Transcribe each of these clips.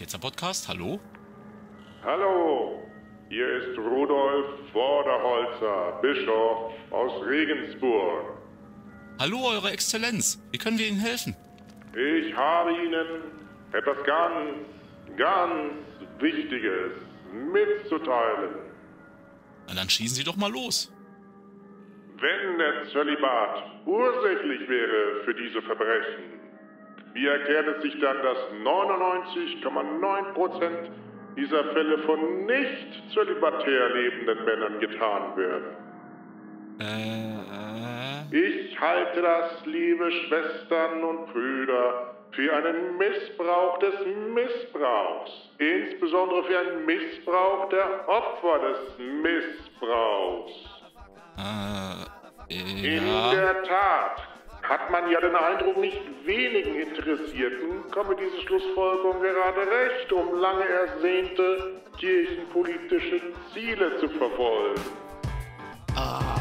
Ketzer Podcast, hallo? Hallo, hier ist Rudolf Vorderholzer, Bischof aus Regensburg. Hallo, Eure Exzellenz, wie können wir Ihnen helfen? Ich habe Ihnen etwas ganz, ganz Wichtiges mitzuteilen. Na dann schießen Sie doch mal los. Wenn der Zölibat ursächlich wäre für diese Verbrechen, wie erklärt es sich dann, dass 99,9% dieser Fälle von nicht zölibatär lebenden Männern getan werden? Äh, äh. Ich halte das, liebe Schwestern und Brüder, für einen Missbrauch des Missbrauchs, insbesondere für einen Missbrauch der Opfer des Missbrauchs. Äh, ja. In der Tat hat man ja den Eindruck, nicht wenigen Interessierten komme diese Schlussfolgerung gerade recht, um lange ersehnte kirchenpolitische Ziele zu verfolgen. Ah.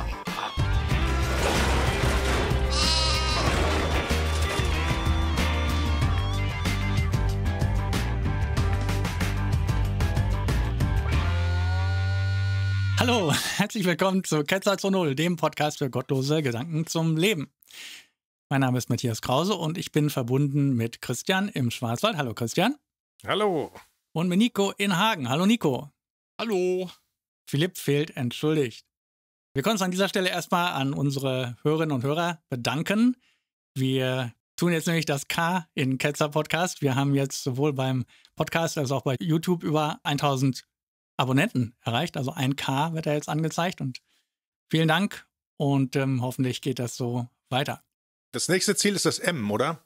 Hallo, herzlich willkommen zu Ketzer 2.0, dem Podcast für gottlose Gedanken zum Leben. Mein Name ist Matthias Krause und ich bin verbunden mit Christian im Schwarzwald. Hallo Christian. Hallo. Und mit Nico in Hagen. Hallo Nico. Hallo. Philipp fehlt entschuldigt. Wir können uns an dieser Stelle erstmal an unsere Hörerinnen und Hörer bedanken. Wir tun jetzt nämlich das K in Ketzer Podcast. Wir haben jetzt sowohl beim Podcast als auch bei YouTube über 1000 Abonnenten erreicht. Also ein K wird da jetzt angezeigt und vielen Dank und ähm, hoffentlich geht das so weiter. Das nächste Ziel ist das M, oder?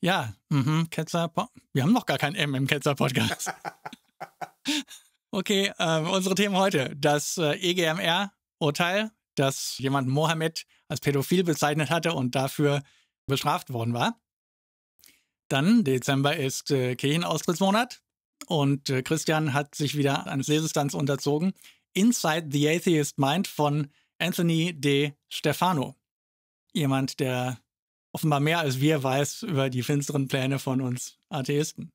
Ja, mhm, Ketzer. Wir haben noch gar kein M im Ketzer Podcast. okay, ähm, unsere Themen heute: das äh, EGMR-Urteil, dass jemand Mohammed als pädophil bezeichnet hatte und dafür bestraft worden war. Dann Dezember ist äh, Kirchenaustrittsmonat und äh, Christian hat sich wieder eines Lesestands unterzogen. Inside the Atheist Mind von Anthony de Stefano jemand, der offenbar mehr als wir weiß über die finsteren Pläne von uns Atheisten.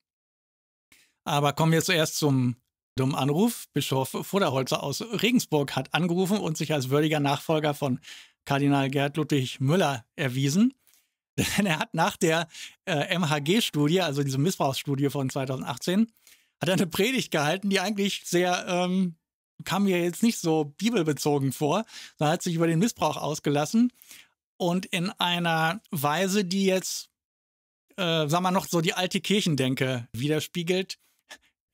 Aber kommen wir zuerst zum dummen Anruf. Bischof Voderholzer aus Regensburg hat angerufen und sich als würdiger Nachfolger von Kardinal Gerd Ludwig Müller erwiesen. Denn er hat nach der äh, MHG-Studie, also diese Missbrauchsstudie von 2018, hat eine Predigt gehalten, die eigentlich sehr, ähm, kam mir jetzt nicht so bibelbezogen vor, Er hat sich über den Missbrauch ausgelassen und in einer Weise, die jetzt, äh, sag mal, noch so die alte Kirchendenke widerspiegelt.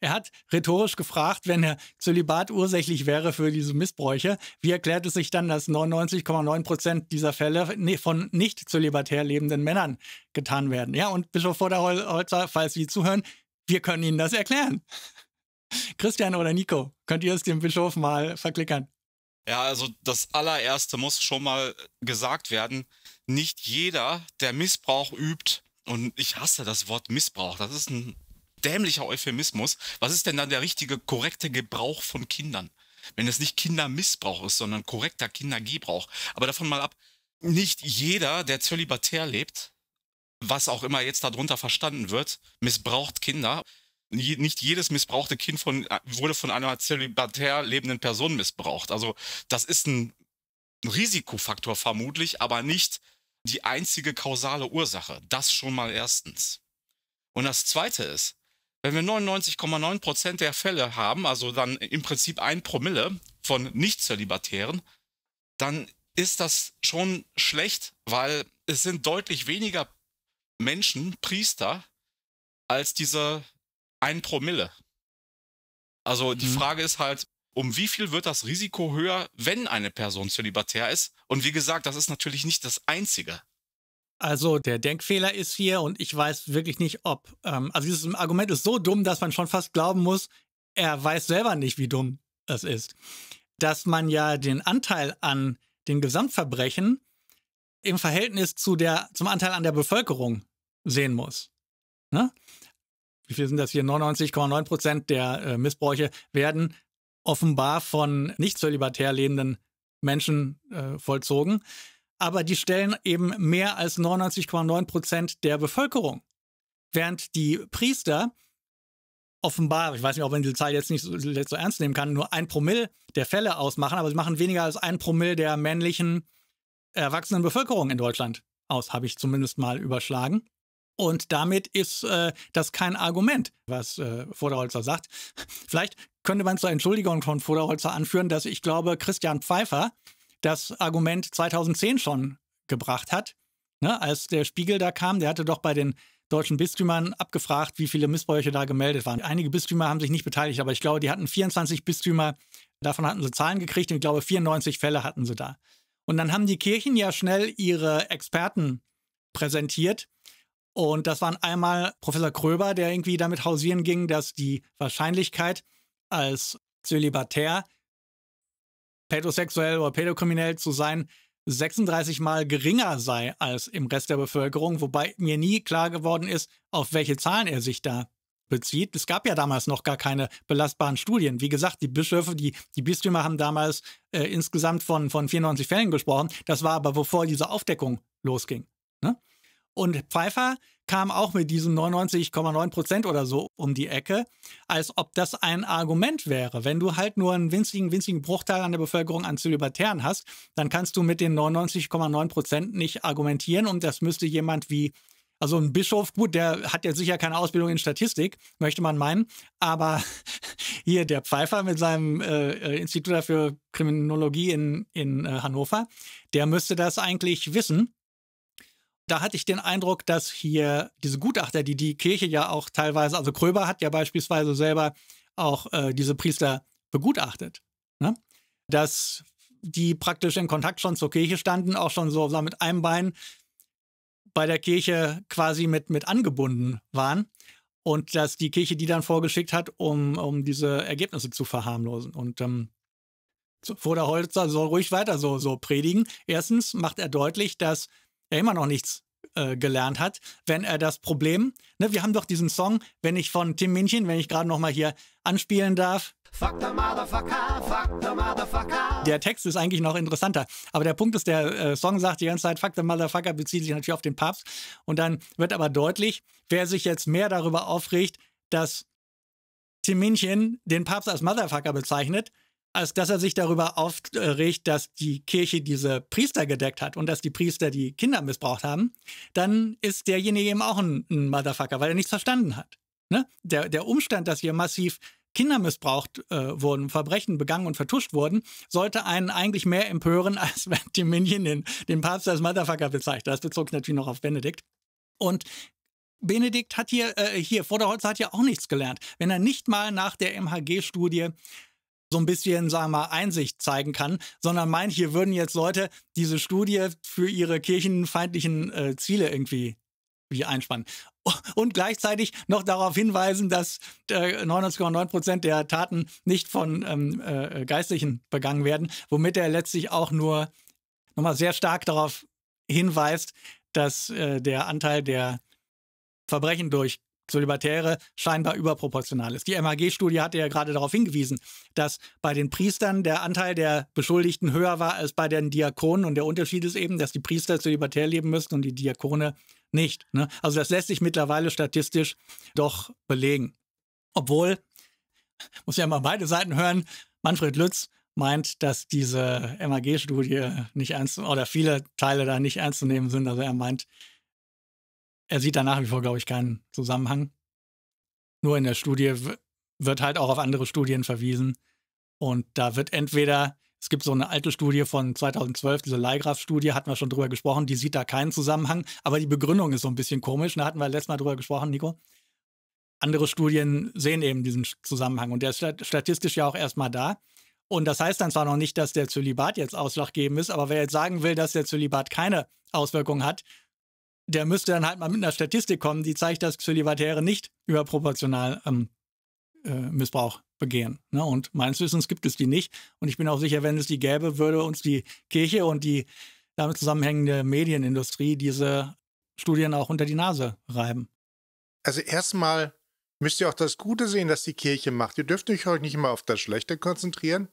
Er hat rhetorisch gefragt, wenn der Zölibat ursächlich wäre für diese Missbräuche, wie erklärt es sich dann, dass 99,9 Prozent dieser Fälle ne, von nicht zölibatär lebenden Männern getan werden? Ja, und Bischof Vorderholzer, falls Sie zuhören, wir können Ihnen das erklären. Christian oder Nico, könnt ihr es dem Bischof mal verklickern? Ja, also das allererste muss schon mal gesagt werden. Nicht jeder, der Missbrauch übt, und ich hasse das Wort Missbrauch, das ist ein dämlicher Euphemismus. Was ist denn dann der richtige, korrekte Gebrauch von Kindern? Wenn es nicht Kindermissbrauch ist, sondern korrekter Kindergebrauch. Aber davon mal ab, nicht jeder, der zölibatär lebt, was auch immer jetzt darunter verstanden wird, missbraucht Kinder nicht jedes missbrauchte Kind von, äh, wurde von einer zelibatär lebenden Person missbraucht. Also das ist ein Risikofaktor vermutlich, aber nicht die einzige kausale Ursache. Das schon mal erstens. Und das Zweite ist, wenn wir 99,9 der Fälle haben, also dann im Prinzip ein Promille von Nicht-Zölibatären, dann ist das schon schlecht, weil es sind deutlich weniger Menschen, Priester, als diese ein Promille. Also die mhm. Frage ist halt, um wie viel wird das Risiko höher, wenn eine Person zölibatär ist? Und wie gesagt, das ist natürlich nicht das Einzige. Also der Denkfehler ist hier und ich weiß wirklich nicht, ob. Ähm, also dieses Argument ist so dumm, dass man schon fast glauben muss, er weiß selber nicht, wie dumm es ist. Dass man ja den Anteil an den Gesamtverbrechen im Verhältnis zu der, zum Anteil an der Bevölkerung sehen muss. Ne? wie viel sind das hier, 99,9 Prozent der äh, Missbräuche werden offenbar von nicht zölibatär lebenden Menschen äh, vollzogen. Aber die stellen eben mehr als 99,9 Prozent der Bevölkerung. Während die Priester offenbar, ich weiß nicht, ob man diese Zahl jetzt nicht so, so ernst nehmen kann, nur ein Promille der Fälle ausmachen, aber sie machen weniger als ein Promille der männlichen erwachsenen Bevölkerung in Deutschland aus, habe ich zumindest mal überschlagen. Und damit ist äh, das kein Argument, was äh, Voderholzer sagt. Vielleicht könnte man zur Entschuldigung von Vorderholzer anführen, dass ich glaube, Christian Pfeiffer das Argument 2010 schon gebracht hat. Ne? als der Spiegel da kam, der hatte doch bei den deutschen Bistümern abgefragt, wie viele Missbräuche da gemeldet waren. Einige Bistümer haben sich nicht beteiligt, aber ich glaube, die hatten 24 Bistümer, davon hatten sie Zahlen gekriegt und ich glaube, 94 Fälle hatten sie da. Und dann haben die Kirchen ja schnell ihre Experten präsentiert und das waren einmal Professor Kröber, der irgendwie damit hausieren ging, dass die Wahrscheinlichkeit als Zölibatär pädosexuell oder pädokriminell zu sein 36 mal geringer sei als im Rest der Bevölkerung, wobei mir nie klar geworden ist, auf welche Zahlen er sich da bezieht. Es gab ja damals noch gar keine belastbaren Studien. Wie gesagt, die Bischöfe, die, die Bistümer haben damals äh, insgesamt von, von 94 Fällen gesprochen. Das war aber, bevor diese Aufdeckung losging. Ne? Und Pfeiffer kam auch mit diesen 99,9 Prozent oder so um die Ecke, als ob das ein Argument wäre. Wenn du halt nur einen winzigen, winzigen Bruchteil an der Bevölkerung an Zölibatären hast, dann kannst du mit den 99,9 Prozent nicht argumentieren. Und das müsste jemand wie also ein Bischof, gut, der hat ja sicher keine Ausbildung in Statistik, möchte man meinen. Aber hier der Pfeiffer mit seinem äh, äh Institut für Kriminologie in, in äh, Hannover, der müsste das eigentlich wissen da hatte ich den Eindruck, dass hier diese Gutachter, die die Kirche ja auch teilweise, also Kröber hat ja beispielsweise selber auch äh, diese Priester begutachtet, ne? dass die praktisch in Kontakt schon zur Kirche standen, auch schon so mit einem Bein bei der Kirche quasi mit, mit angebunden waren und dass die Kirche die dann vorgeschickt hat, um, um diese Ergebnisse zu verharmlosen. Und ähm, Vorderholzer soll ruhig weiter so, so predigen. Erstens macht er deutlich, dass ja immer noch nichts äh, gelernt hat, wenn er das Problem, ne, wir haben doch diesen Song, wenn ich von Tim München, wenn ich gerade nochmal hier anspielen darf. Fuck the motherfucker, fuck the motherfucker. Der Text ist eigentlich noch interessanter, aber der Punkt ist, der äh, Song sagt die ganze Zeit, fuck the motherfucker, bezieht sich natürlich auf den Papst und dann wird aber deutlich, wer sich jetzt mehr darüber aufregt, dass Tim München den Papst als Motherfucker bezeichnet, als dass er sich darüber aufregt, dass die Kirche diese Priester gedeckt hat und dass die Priester die Kinder missbraucht haben, dann ist derjenige eben auch ein, ein Motherfucker, weil er nichts verstanden hat. Ne? Der, der Umstand, dass hier massiv Kinder missbraucht äh, wurden, Verbrechen begangen und vertuscht wurden, sollte einen eigentlich mehr empören, als wenn Dominion den, den Papst als Motherfucker bezeichnet. Das bezog sich natürlich noch auf Benedikt. Und Benedikt hat hier, äh, hier, Vorderholzer hat ja auch nichts gelernt. Wenn er nicht mal nach der MHG-Studie so ein bisschen, sagen wir mal, Einsicht zeigen kann, sondern meint, hier würden jetzt Leute diese Studie für ihre kirchenfeindlichen äh, Ziele irgendwie wie einspannen. Und gleichzeitig noch darauf hinweisen, dass 99,9 äh, Prozent der Taten nicht von ähm, äh, Geistlichen begangen werden, womit er letztlich auch nur nochmal sehr stark darauf hinweist, dass äh, der Anteil der Verbrechen durch Zölibatäre scheinbar überproportional ist. Die MAG-Studie hatte ja gerade darauf hingewiesen, dass bei den Priestern der Anteil der Beschuldigten höher war als bei den Diakonen. Und der Unterschied ist eben, dass die Priester zu zölibatär leben müssen und die Diakone nicht. Ne? Also das lässt sich mittlerweile statistisch doch belegen. Obwohl, muss ja mal beide Seiten hören, Manfred Lütz meint, dass diese MAG-Studie nicht ernst oder viele Teile da nicht ernst zu nehmen sind. Also er meint, er sieht da nach wie vor, glaube ich, keinen Zusammenhang. Nur in der Studie wird halt auch auf andere Studien verwiesen. Und da wird entweder, es gibt so eine alte Studie von 2012, diese Leihgraf-Studie, hatten wir schon drüber gesprochen, die sieht da keinen Zusammenhang, aber die Begründung ist so ein bisschen komisch, da hatten wir letztes Mal drüber gesprochen, Nico. Andere Studien sehen eben diesen Zusammenhang und der ist statistisch ja auch erstmal da. Und das heißt dann zwar noch nicht, dass der Zölibat jetzt ausschlaggebend ist, aber wer jetzt sagen will, dass der Zölibat keine Auswirkungen hat, der müsste dann halt mal mit einer Statistik kommen, die zeigt, dass Xylivatiere nicht überproportional ähm, äh, Missbrauch begehen. Ne? Und meines Wissens gibt es die nicht. Und ich bin auch sicher, wenn es die gäbe, würde uns die Kirche und die damit zusammenhängende Medienindustrie diese Studien auch unter die Nase reiben. Also erstmal müsst ihr auch das Gute sehen, das die Kirche macht. Ihr dürft euch nicht immer auf das Schlechte konzentrieren.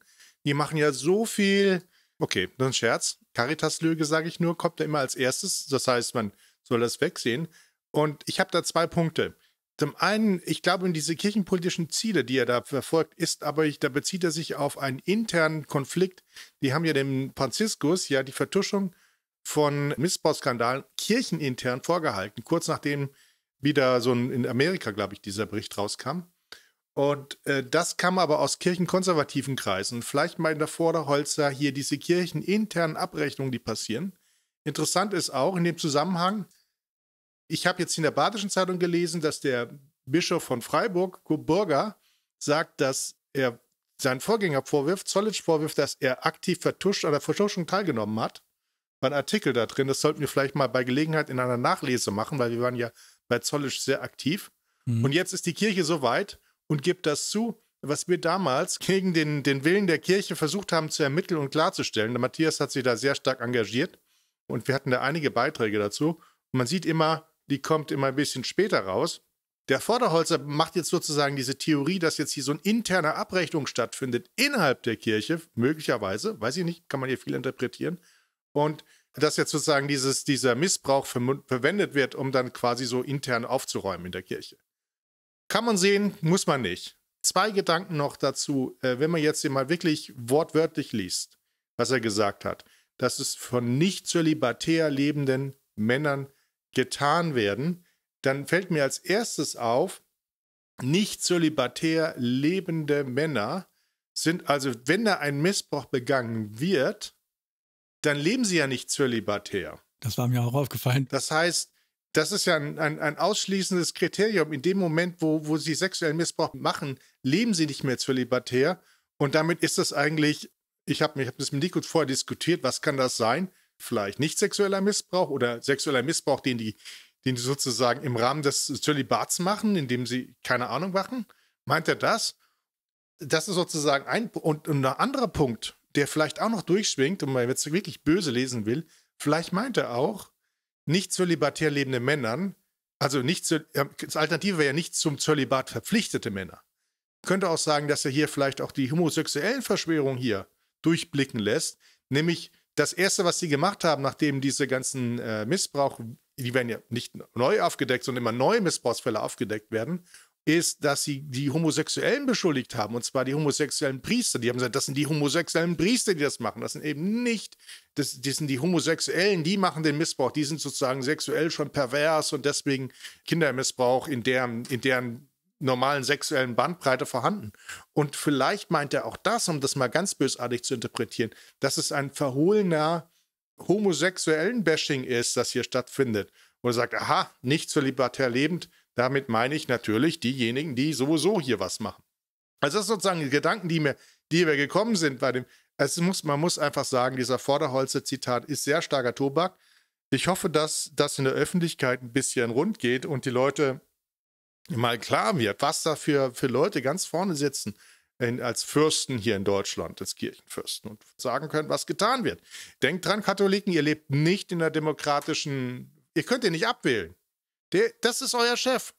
Die machen ja so viel. Okay, nur ein Scherz. Caritas-Lüge, sage ich nur, kommt ja immer als erstes. Das heißt, man soll das wegsehen. Und ich habe da zwei Punkte. Zum einen, ich glaube, in diese kirchenpolitischen Ziele, die er da verfolgt, ist, aber ich, da bezieht er sich auf einen internen Konflikt. Die haben ja dem Franziskus ja die Vertuschung von Missbrauchsskandalen kirchenintern vorgehalten, kurz nachdem wieder so ein, in Amerika, glaube ich, dieser Bericht rauskam. Und äh, das kam aber aus kirchenkonservativen Kreisen. Vielleicht mal in der Vorderholzer hier diese kircheninternen Abrechnungen, die passieren. Interessant ist auch in dem Zusammenhang, ich habe jetzt in der Badischen Zeitung gelesen, dass der Bischof von Freiburg, Burger, sagt, dass er seinen Vorgänger vorwirft, Zollitsch vorwirft, dass er aktiv vertuscht an der Vertuschung teilgenommen hat. War ein Artikel da drin, das sollten wir vielleicht mal bei Gelegenheit in einer Nachlese machen, weil wir waren ja bei Zollitsch sehr aktiv. Mhm. Und jetzt ist die Kirche so weit und gibt das zu, was wir damals gegen den, den Willen der Kirche versucht haben zu ermitteln und klarzustellen. Der Matthias hat sich da sehr stark engagiert und wir hatten da einige Beiträge dazu. Und man sieht immer, die kommt immer ein bisschen später raus. Der Vorderholzer macht jetzt sozusagen diese Theorie, dass jetzt hier so eine interne Abrechnung stattfindet innerhalb der Kirche, möglicherweise, weiß ich nicht, kann man hier viel interpretieren. Und dass jetzt sozusagen dieses, dieser Missbrauch verwendet wird, um dann quasi so intern aufzuräumen in der Kirche. Kann man sehen, muss man nicht. Zwei Gedanken noch dazu, äh, wenn man jetzt hier mal wirklich wortwörtlich liest, was er gesagt hat, dass es von nicht zölibatär lebenden Männern getan werden, dann fällt mir als erstes auf, nicht zölibatär lebende Männer sind, also wenn da ein Missbrauch begangen wird, dann leben sie ja nicht zölibatär. Das war mir auch aufgefallen. Das heißt, das ist ja ein, ein, ein ausschließendes Kriterium. In dem Moment, wo, wo sie sexuellen Missbrauch machen, leben sie nicht mehr zölibatär. Und damit ist das eigentlich, ich habe hab das mit Nico vorher diskutiert, was kann das sein? vielleicht nicht sexueller Missbrauch oder sexueller Missbrauch, den die, den die sozusagen im Rahmen des Zölibats machen, indem sie keine Ahnung machen? Meint er das? Das ist sozusagen ein und, und ein anderer Punkt, der vielleicht auch noch durchschwingt und man jetzt wirklich böse lesen will. Vielleicht meint er auch, nicht zölibatär lebende Männern, also nicht das Alternative wäre ja nicht zum Zölibat verpflichtete Männer. könnte auch sagen, dass er hier vielleicht auch die homosexuellen Verschwörungen hier durchblicken lässt, nämlich das Erste, was sie gemacht haben, nachdem diese ganzen äh, Missbrauch, die werden ja nicht neu aufgedeckt, sondern immer neue Missbrauchsfälle aufgedeckt werden, ist, dass sie die Homosexuellen beschuldigt haben, und zwar die homosexuellen Priester. Die haben gesagt, das sind die homosexuellen Priester, die das machen. Das sind eben nicht, das, das sind die Homosexuellen, die machen den Missbrauch. Die sind sozusagen sexuell schon pervers und deswegen Kindermissbrauch in deren, in deren normalen sexuellen Bandbreite vorhanden. Und vielleicht meint er auch das, um das mal ganz bösartig zu interpretieren, dass es ein verhohlener homosexuellen Bashing ist, das hier stattfindet. Wo er sagt, aha, nicht zur libertär lebend. Damit meine ich natürlich diejenigen, die sowieso hier was machen. Also das sind sozusagen die Gedanken, die mir, die mir gekommen sind bei dem. Es muss, man muss einfach sagen, dieser Vorderholze-Zitat ist sehr starker Tobak. Ich hoffe, dass das in der Öffentlichkeit ein bisschen rund geht und die Leute mal klar wird, was da für, für Leute ganz vorne sitzen in, als Fürsten hier in Deutschland, als Kirchenfürsten und sagen können, was getan wird. Denkt dran, Katholiken, ihr lebt nicht in der demokratischen, ihr könnt ihn nicht abwählen. Der, das ist euer Chef.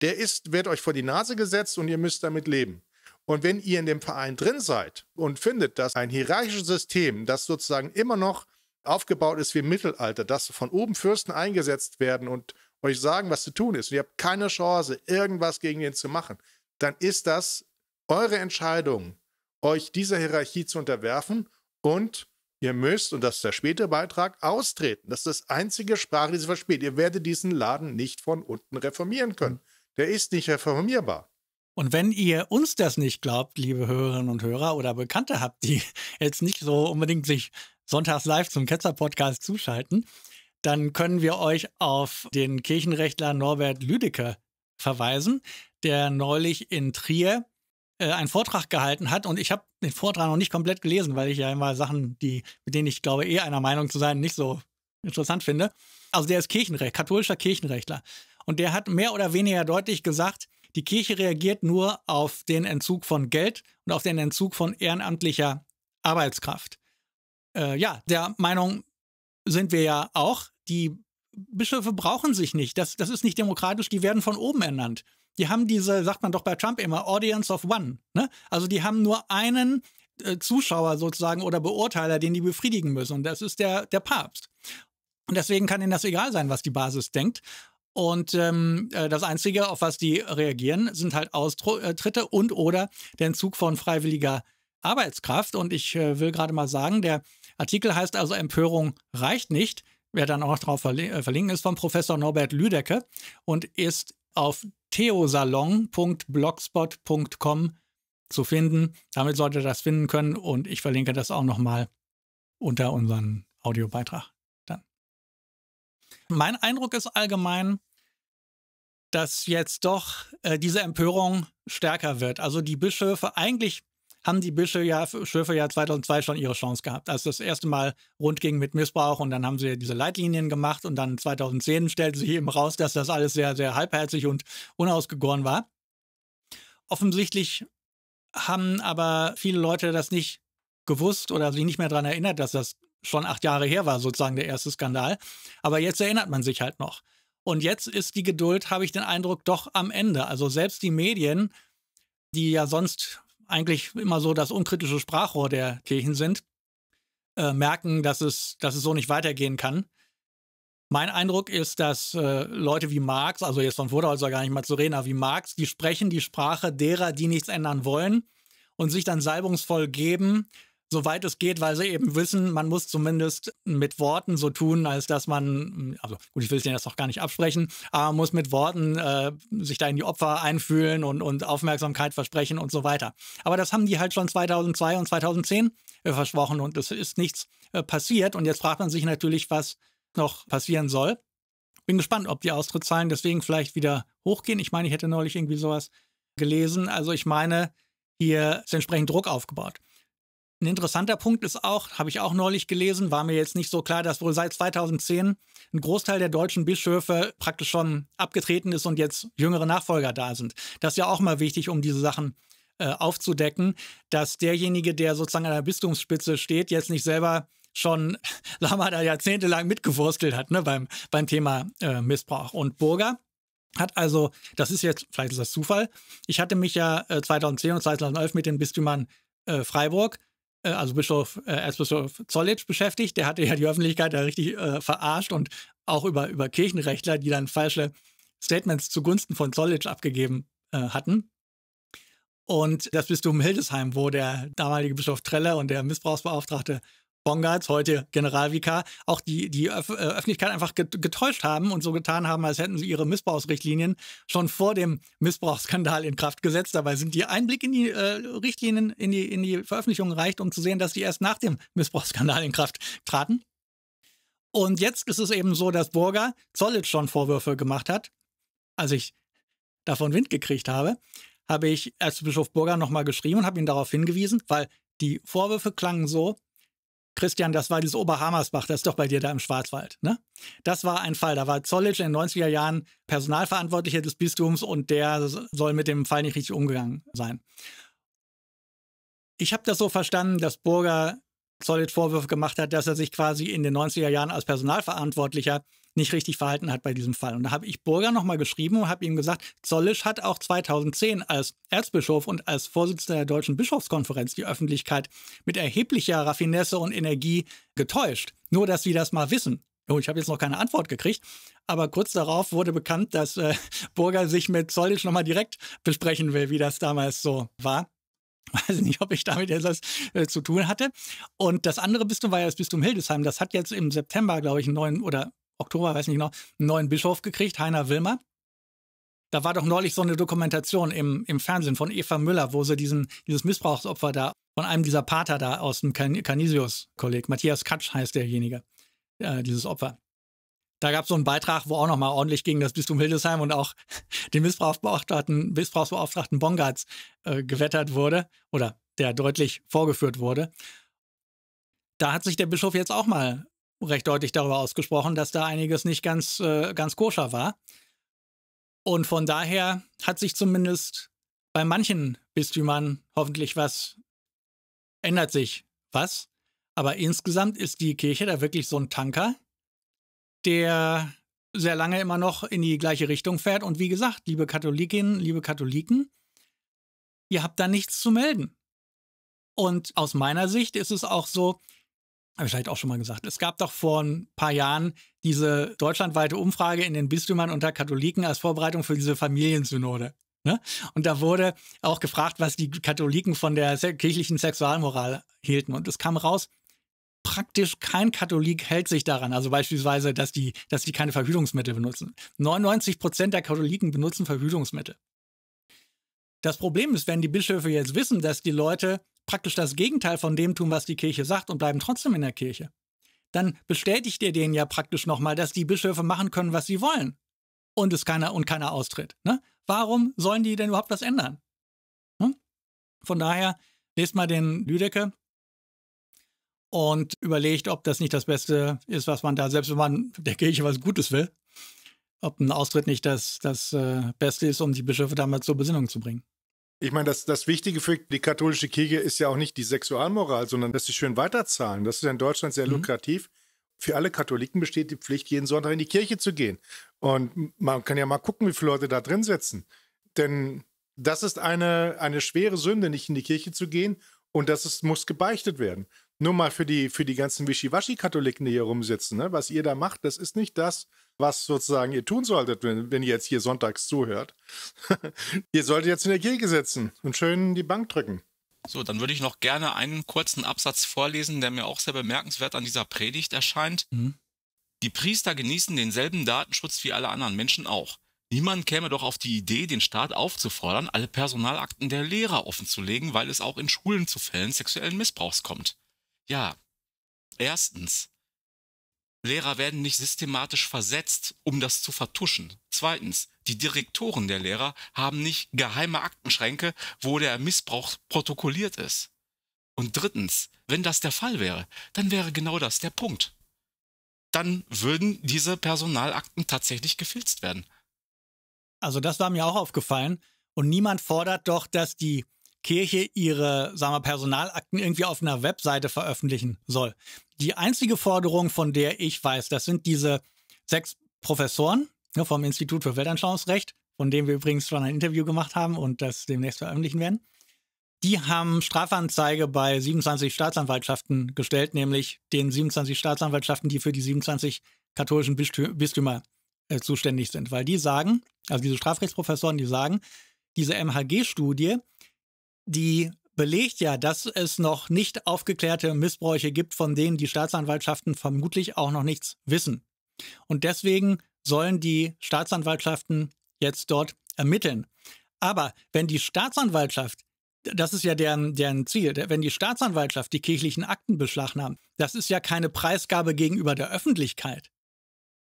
Der ist, wird euch vor die Nase gesetzt und ihr müsst damit leben. Und wenn ihr in dem Verein drin seid und findet, dass ein hierarchisches System, das sozusagen immer noch aufgebaut ist wie im Mittelalter, dass von oben Fürsten eingesetzt werden und euch sagen, was zu tun ist, und ihr habt keine Chance, irgendwas gegen ihn zu machen, dann ist das eure Entscheidung, euch dieser Hierarchie zu unterwerfen und ihr müsst, und das ist der späte Beitrag, austreten. Das ist das einzige Sprache, die sie verspielt. Ihr werdet diesen Laden nicht von unten reformieren können. Mhm. Der ist nicht reformierbar. Und wenn ihr uns das nicht glaubt, liebe Hörerinnen und Hörer oder Bekannte habt, die jetzt nicht so unbedingt sich sonntags live zum Ketzer-Podcast zuschalten, dann können wir euch auf den Kirchenrechtler Norbert Lüdecke verweisen, der neulich in Trier äh, einen Vortrag gehalten hat. Und ich habe den Vortrag noch nicht komplett gelesen, weil ich ja immer Sachen, die, mit denen ich glaube, eh einer Meinung zu sein, nicht so interessant finde. Also der ist Kirchenrecht, katholischer Kirchenrechtler. Und der hat mehr oder weniger deutlich gesagt, die Kirche reagiert nur auf den Entzug von Geld und auf den Entzug von ehrenamtlicher Arbeitskraft. Äh, ja, der Meinung sind wir ja auch, die Bischöfe brauchen sich nicht. Das, das ist nicht demokratisch, die werden von oben ernannt. Die haben diese, sagt man doch bei Trump immer, Audience of One. Ne? Also die haben nur einen äh, Zuschauer sozusagen oder Beurteiler, den die befriedigen müssen. Und das ist der, der Papst. Und deswegen kann ihnen das egal sein, was die Basis denkt. Und ähm, äh, das Einzige, auf was die reagieren, sind halt Austritte äh, und oder der Entzug von freiwilliger Arbeitskraft. Und ich äh, will gerade mal sagen, der Artikel heißt also Empörung reicht nicht. Wer dann auch noch drauf äh, verlinken ist von Professor Norbert Lüdecke und ist auf theosalon.blogspot.com zu finden. Damit solltet ihr das finden können und ich verlinke das auch nochmal unter unseren Audiobeitrag dann. Mein Eindruck ist allgemein, dass jetzt doch äh, diese Empörung stärker wird. Also die Bischöfe, eigentlich haben die Bischöfe ja, Schöfe ja 2002 schon ihre Chance gehabt, als das erste Mal rund ging mit Missbrauch und dann haben sie diese Leitlinien gemacht und dann 2010 stellte sich eben raus, dass das alles sehr, sehr halbherzig und unausgegoren war. Offensichtlich haben aber viele Leute das nicht gewusst oder sich nicht mehr daran erinnert, dass das schon acht Jahre her war, sozusagen der erste Skandal. Aber jetzt erinnert man sich halt noch. Und jetzt ist die Geduld, habe ich den Eindruck, doch am Ende. Also selbst die Medien, die ja sonst eigentlich immer so das unkritische Sprachrohr der Kirchen sind, äh, merken, dass es, dass es so nicht weitergehen kann. Mein Eindruck ist, dass äh, Leute wie Marx, also jetzt von Vorderholzer gar nicht mal zu reden, aber wie Marx, die sprechen die Sprache derer, die nichts ändern wollen und sich dann salbungsvoll geben, soweit es geht, weil sie eben mhm. wissen, man muss zumindest mit Worten so tun, als dass man, hm, also gut, ich will es denen das noch gar nicht absprechen, aber muss mit Worten äh, sich da in die Opfer einfühlen und, und Aufmerksamkeit versprechen und so weiter. Aber das haben die halt schon 2002 und 2010 äh, versprochen und es ist nichts äh, passiert. Und jetzt fragt man sich natürlich, was noch passieren soll. Bin gespannt, ob die Austrittszahlen deswegen vielleicht wieder hochgehen. Ich meine, ich hätte neulich irgendwie sowas gelesen. Also ich meine, hier ist entsprechend Druck aufgebaut. Ein interessanter Punkt ist auch, habe ich auch neulich gelesen, war mir jetzt nicht so klar, dass wohl seit 2010 ein Großteil der deutschen Bischöfe praktisch schon abgetreten ist und jetzt jüngere Nachfolger da sind. Das ist ja auch mal wichtig, um diese Sachen äh, aufzudecken, dass derjenige, der sozusagen an der Bistumsspitze steht, jetzt nicht selber schon, sagen wir da jahrzehntelang mitgewurstelt hat ne, beim, beim Thema äh, Missbrauch. Und Burger hat also, das ist jetzt, vielleicht ist das Zufall, ich hatte mich ja äh, 2010 und 2011 mit den Bistümern äh, Freiburg äh, also Bischof, äh, Erzbischof Zollitsch beschäftigt. Der hatte ja die Öffentlichkeit da richtig äh, verarscht und auch über, über Kirchenrechtler, die dann falsche Statements zugunsten von Zollitsch abgegeben äh, hatten. Und das Bistum Hildesheim, wo der damalige Bischof Treller und der Missbrauchsbeauftragte Bongards, heute Generalvikar, auch die, die Öf äh, Öffentlichkeit einfach getäuscht haben und so getan haben, als hätten sie ihre Missbrauchsrichtlinien schon vor dem Missbrauchsskandal in Kraft gesetzt. Dabei sind die Einblick in die äh, Richtlinien, in die, in die Veröffentlichung reicht, um zu sehen, dass die erst nach dem Missbrauchsskandal in Kraft traten. Und jetzt ist es eben so, dass Burger Zollitsch schon Vorwürfe gemacht hat. Als ich davon Wind gekriegt habe, habe ich Erzbischof Burger nochmal geschrieben und habe ihn darauf hingewiesen, weil die Vorwürfe klangen so, Christian, das war dieses Oberhamersbach, das ist doch bei dir da im Schwarzwald, ne? Das war ein Fall. Da war Zollitsch in den 90er Jahren Personalverantwortlicher des Bistums und der soll mit dem Fall nicht richtig umgegangen sein. Ich habe das so verstanden, dass Burger Zollitsch Vorwürfe gemacht hat, dass er sich quasi in den 90er Jahren als Personalverantwortlicher nicht richtig verhalten hat bei diesem Fall. Und da habe ich Burger nochmal geschrieben und habe ihm gesagt, Zollisch hat auch 2010 als Erzbischof und als Vorsitzender der Deutschen Bischofskonferenz die Öffentlichkeit mit erheblicher Raffinesse und Energie getäuscht. Nur, dass Sie das mal wissen. Oh, ich habe jetzt noch keine Antwort gekriegt, aber kurz darauf wurde bekannt, dass äh, Burger sich mit Zollisch nochmal direkt besprechen will, wie das damals so war weiß nicht, ob ich damit etwas äh, zu tun hatte. Und das andere Bistum war ja das Bistum Hildesheim. Das hat jetzt im September, glaube ich, einen neuen oder Oktober, weiß nicht genau, einen neuen Bischof gekriegt, Heiner Wilmer. Da war doch neulich so eine Dokumentation im, im Fernsehen von Eva Müller, wo sie diesen, dieses Missbrauchsopfer da von einem dieser Pater da aus dem Canisius-Kolleg, Matthias Katsch heißt derjenige, äh, dieses Opfer. Da gab es so einen Beitrag, wo auch nochmal ordentlich gegen das Bistum Hildesheim und auch den Missbrauchsbeauftragten, Missbrauchsbeauftragten Bongartz äh, gewettert wurde oder der deutlich vorgeführt wurde. Da hat sich der Bischof jetzt auch mal recht deutlich darüber ausgesprochen, dass da einiges nicht ganz, äh, ganz koscher war. Und von daher hat sich zumindest bei manchen Bistümern hoffentlich was, ändert sich was. Aber insgesamt ist die Kirche da wirklich so ein Tanker, der sehr lange immer noch in die gleiche Richtung fährt. Und wie gesagt, liebe Katholikinnen, liebe Katholiken, ihr habt da nichts zu melden. Und aus meiner Sicht ist es auch so, habe ich vielleicht halt auch schon mal gesagt. Es gab doch vor ein paar Jahren diese deutschlandweite Umfrage in den Bistümern unter Katholiken als Vorbereitung für diese Familiensynode. Ne? Und da wurde auch gefragt, was die Katholiken von der kirchlichen Sexualmoral hielten. Und es kam raus, praktisch kein Katholik hält sich daran. Also beispielsweise, dass die, dass die keine Verhütungsmittel benutzen. 99 Prozent der Katholiken benutzen Verhütungsmittel. Das Problem ist, wenn die Bischöfe jetzt wissen, dass die Leute praktisch das Gegenteil von dem tun, was die Kirche sagt und bleiben trotzdem in der Kirche, dann bestätigt ihr denen ja praktisch nochmal, dass die Bischöfe machen können, was sie wollen und es keiner und keiner austritt. Ne? Warum sollen die denn überhaupt was ändern? Hm? Von daher lest mal den Lüdecke und überlegt, ob das nicht das Beste ist, was man da, selbst wenn man der Kirche was Gutes will, ob ein Austritt nicht das, das äh, Beste ist, um die Bischöfe damals zur Besinnung zu bringen. Ich meine, das, das Wichtige für die katholische Kirche ist ja auch nicht die Sexualmoral, sondern dass sie schön weiterzahlen. Das ist in Deutschland sehr mhm. lukrativ. Für alle Katholiken besteht die Pflicht, jeden Sonntag in die Kirche zu gehen. Und man kann ja mal gucken, wie viele Leute da drin sitzen. Denn das ist eine, eine schwere Sünde, nicht in die Kirche zu gehen. Und das ist, muss gebeichtet werden nur mal für die, für die ganzen Wischiwaschi-Katholiken, die hier rumsitzen, ne? was ihr da macht, das ist nicht das, was sozusagen ihr tun solltet, wenn, wenn ihr jetzt hier sonntags zuhört. ihr solltet jetzt in der Kirche sitzen und schön die Bank drücken. So, dann würde ich noch gerne einen kurzen Absatz vorlesen, der mir auch sehr bemerkenswert an dieser Predigt erscheint. Mhm. Die Priester genießen denselben Datenschutz wie alle anderen Menschen auch. Niemand käme doch auf die Idee, den Staat aufzufordern, alle Personalakten der Lehrer offenzulegen, weil es auch in Schulen zu Fällen sexuellen Missbrauchs kommt. Ja, erstens, Lehrer werden nicht systematisch versetzt, um das zu vertuschen. Zweitens, die Direktoren der Lehrer haben nicht geheime Aktenschränke, wo der Missbrauch protokolliert ist. Und drittens, wenn das der Fall wäre, dann wäre genau das der Punkt. Dann würden diese Personalakten tatsächlich gefilzt werden. Also das war mir auch aufgefallen. Und niemand fordert doch, dass die Kirche ihre sagen wir, Personalakten irgendwie auf einer Webseite veröffentlichen soll. Die einzige Forderung, von der ich weiß, das sind diese sechs Professoren ne, vom Institut für Weltanschauungsrecht, von dem wir übrigens schon ein Interview gemacht haben und das demnächst veröffentlichen werden. Die haben Strafanzeige bei 27 Staatsanwaltschaften gestellt, nämlich den 27 Staatsanwaltschaften, die für die 27 katholischen Bistümer äh, zuständig sind, weil die sagen, also diese Strafrechtsprofessoren, die sagen, diese MHG-Studie die belegt ja, dass es noch nicht aufgeklärte Missbräuche gibt, von denen die Staatsanwaltschaften vermutlich auch noch nichts wissen. Und deswegen sollen die Staatsanwaltschaften jetzt dort ermitteln. Aber wenn die Staatsanwaltschaft, das ist ja deren, deren Ziel, wenn die Staatsanwaltschaft die kirchlichen Akten beschlagnahmt, das ist ja keine Preisgabe gegenüber der Öffentlichkeit.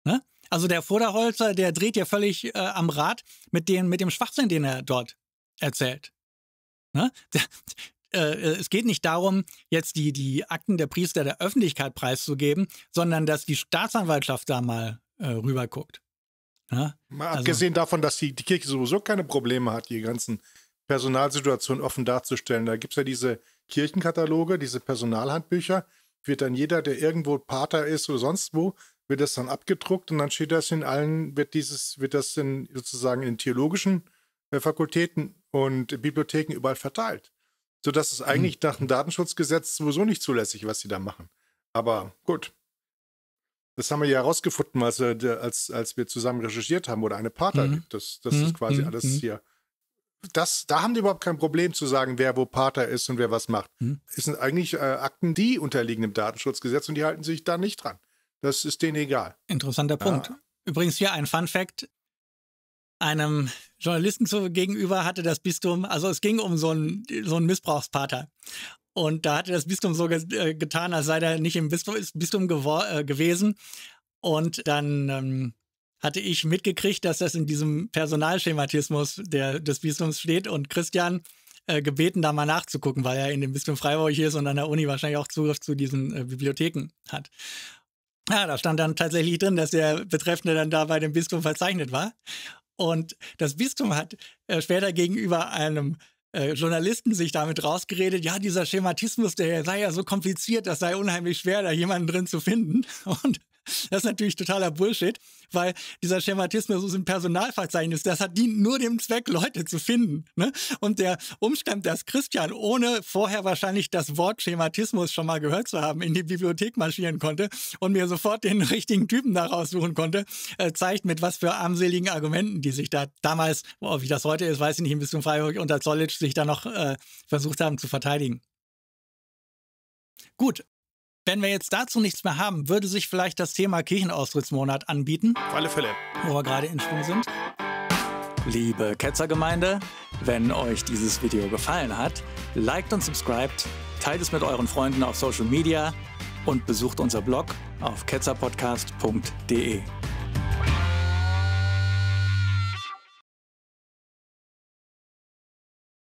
Ne? Also der Vorderholzer, der dreht ja völlig äh, am Rad mit, den, mit dem Schwachsinn, den er dort erzählt. Ne? Äh, äh, es geht nicht darum, jetzt die, die Akten der Priester der Öffentlichkeit preiszugeben, sondern dass die Staatsanwaltschaft da mal äh, rüberguckt. Ja? Ne? Mal also, abgesehen davon, dass die, die Kirche sowieso keine Probleme hat, die ganzen Personalsituationen offen darzustellen. Da gibt es ja diese Kirchenkataloge, diese Personalhandbücher. Wird dann jeder, der irgendwo Pater ist oder sonst wo, wird das dann abgedruckt und dann steht das in allen, wird dieses, wird das in, sozusagen in theologischen äh, Fakultäten und Bibliotheken überall verteilt. Sodass es mhm. eigentlich nach dem Datenschutzgesetz sowieso nicht zulässig, ist, was sie da machen. Aber gut. Das haben wir ja herausgefunden, als, als, als wir zusammen recherchiert haben, oder eine Partner mhm. gibt. Das, das mhm. ist quasi mhm. alles mhm. hier. Das, da haben die überhaupt kein Problem zu sagen, wer wo Pater ist und wer was macht. Hm. Es sind eigentlich äh, Akten, die unterliegen dem Datenschutzgesetz und die halten sich da nicht dran. Das ist denen egal. Interessanter Punkt. Ah. Übrigens hier ein Fun Fact einem Journalisten zu, gegenüber hatte das Bistum, also es ging um so einen, so einen Missbrauchspater. Und da hatte das Bistum so ge äh, getan, als sei er nicht im Bistum, Bistum äh, gewesen. Und dann ähm, hatte ich mitgekriegt, dass das in diesem Personalschematismus der, des Bistums steht und Christian äh, gebeten, da mal nachzugucken, weil er in dem Bistum Freiburg ist und an der Uni wahrscheinlich auch Zugriff zu diesen äh, Bibliotheken hat. Ja, da stand dann tatsächlich drin, dass der Betreffende dann da bei dem Bistum verzeichnet war. Und das Bistum hat äh, später gegenüber einem äh, Journalisten sich damit rausgeredet, ja, dieser Schematismus, der sei ja so kompliziert, das sei unheimlich schwer, da jemanden drin zu finden. Und das ist natürlich totaler Bullshit, weil dieser Schematismus ist ein Personalverzeichnis, das hat dient nur dem Zweck, Leute zu finden. Ne? Und der Umstand, dass Christian ohne vorher wahrscheinlich das Wort Schematismus schon mal gehört zu haben, in die Bibliothek marschieren konnte und mir sofort den richtigen Typen daraus suchen konnte, äh, zeigt, mit was für armseligen Argumenten die sich da damals, oh, wie das heute ist, weiß ich nicht, ein bisschen Freiburg unter Zollitsch sich da noch äh, versucht haben zu verteidigen. Gut, wenn wir jetzt dazu nichts mehr haben, würde sich vielleicht das Thema Kirchenaustrittsmonat anbieten. Auf alle Fälle. Wo wir gerade in Schwung sind. Liebe Ketzergemeinde, wenn euch dieses Video gefallen hat, liked und subscribed, teilt es mit euren Freunden auf Social Media und besucht unser Blog auf ketzerpodcast.de.